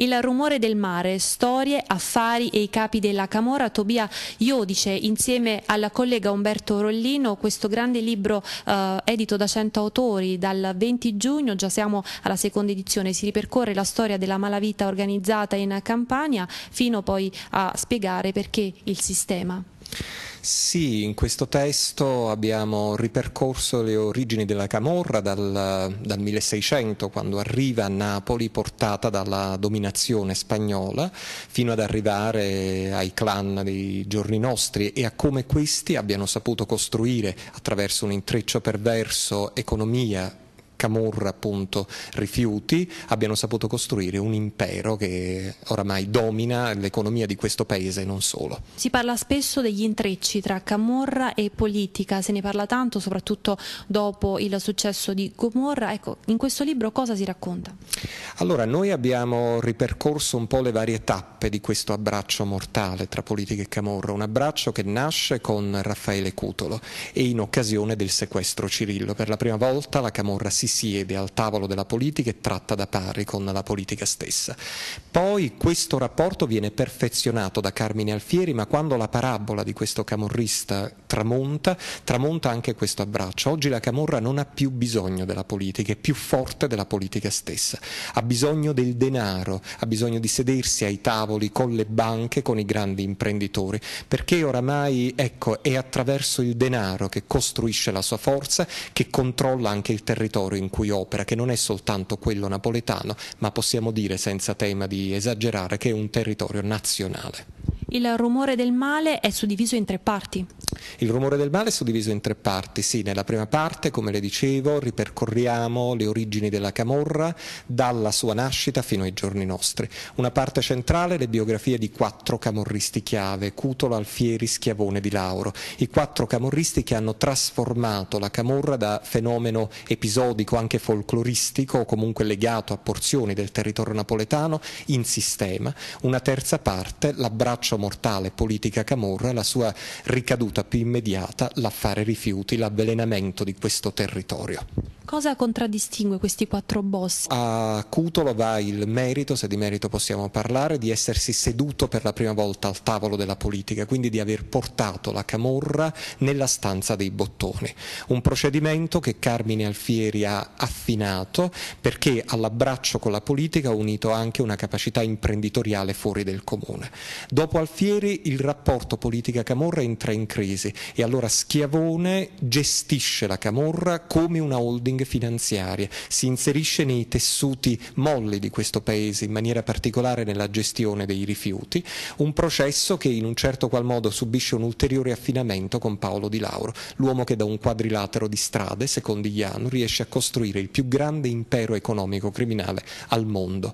Il rumore del mare, storie, affari e i capi della Camorra, Tobia Iodice insieme alla collega Umberto Rollino, questo grande libro eh, edito da 100 autori dal 20 giugno, già siamo alla seconda edizione, si ripercorre la storia della malavita organizzata in Campania fino poi a spiegare perché il sistema. Sì, in questo testo abbiamo ripercorso le origini della Camorra dal, dal 1600, quando arriva a Napoli portata dalla dominazione spagnola, fino ad arrivare ai clan dei giorni nostri e a come questi abbiano saputo costruire attraverso un intreccio perverso economia camorra appunto rifiuti abbiano saputo costruire un impero che oramai domina l'economia di questo paese e non solo. Si parla spesso degli intrecci tra camorra e politica, se ne parla tanto soprattutto dopo il successo di Gomorra, ecco in questo libro cosa si racconta? Allora noi abbiamo ripercorso un po' le varie tappe di questo abbraccio mortale tra politica e camorra, un abbraccio che nasce con Raffaele Cutolo e in occasione del sequestro Cirillo, per la prima volta la camorra si siede al tavolo della politica e tratta da pari con la politica stessa. Poi questo rapporto viene perfezionato da Carmine Alfieri, ma quando la parabola di questo camorrista tramonta, tramonta anche questo abbraccio. Oggi la camorra non ha più bisogno della politica, è più forte della politica stessa, ha bisogno del denaro, ha bisogno di sedersi ai tavoli con le banche, con i grandi imprenditori, perché oramai ecco, è attraverso il denaro che costruisce la sua forza, che controlla anche il territorio in cui opera, che non è soltanto quello napoletano, ma possiamo dire senza tema di esagerare che è un territorio nazionale. Il rumore del male è suddiviso in tre parti. Il rumore del male è suddiviso in tre parti, sì, nella prima parte, come le dicevo, ripercorriamo le origini della Camorra dalla sua nascita fino ai giorni nostri. Una parte centrale, le biografie di quattro camorristi chiave, Cutolo, Alfieri, Schiavone, Di Lauro, i quattro camorristi che hanno trasformato la Camorra da fenomeno episodico, anche folcloristico, comunque legato a porzioni del territorio napoletano, in sistema. Una terza parte, l'abbraccio mortale politica Camorra, la sua ricaduta più immediata l'affare rifiuti, l'avvelenamento di questo territorio. Cosa contraddistingue questi quattro boss? A Cutolo va il merito, se di merito possiamo parlare, di essersi seduto per la prima volta al tavolo della politica, quindi di aver portato la camorra nella stanza dei bottoni. Un procedimento che Carmine Alfieri ha affinato perché all'abbraccio con la politica ha unito anche una capacità imprenditoriale fuori del comune. Dopo Alfieri il rapporto politica-camorra entra in crisi e allora Schiavone gestisce la camorra come una holding holding finanziarie, si inserisce nei tessuti molli di questo Paese, in maniera particolare nella gestione dei rifiuti, un processo che in un certo qual modo subisce un ulteriore affinamento con Paolo Di Lauro, l'uomo che da un quadrilatero di strade, secondo Iano, riesce a costruire il più grande impero economico criminale al mondo.